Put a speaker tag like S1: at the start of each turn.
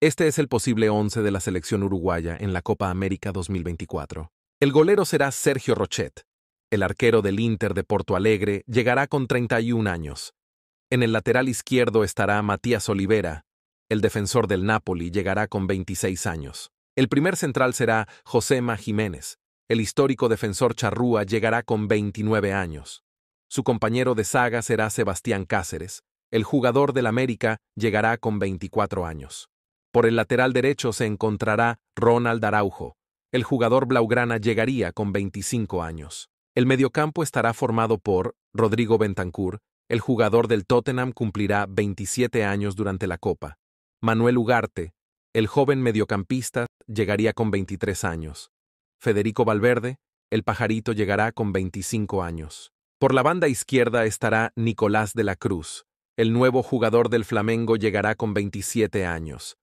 S1: Este es el posible 11 de la selección uruguaya en la Copa América 2024. El golero será Sergio Rochet. El arquero del Inter de Porto Alegre llegará con 31 años. En el lateral izquierdo estará Matías Olivera. El defensor del Napoli llegará con 26 años. El primer central será Josema Jiménez. El histórico defensor Charrúa llegará con 29 años. Su compañero de saga será Sebastián Cáceres. El jugador del América llegará con 24 años. Por el lateral derecho se encontrará Ronald Araujo. El jugador blaugrana llegaría con 25 años. El mediocampo estará formado por Rodrigo Bentancur, el jugador del Tottenham cumplirá 27 años durante la Copa. Manuel Ugarte, el joven mediocampista, llegaría con 23 años. Federico Valverde, el pajarito llegará con 25 años. Por la banda izquierda estará Nicolás de la Cruz. El nuevo jugador del Flamengo llegará con 27 años.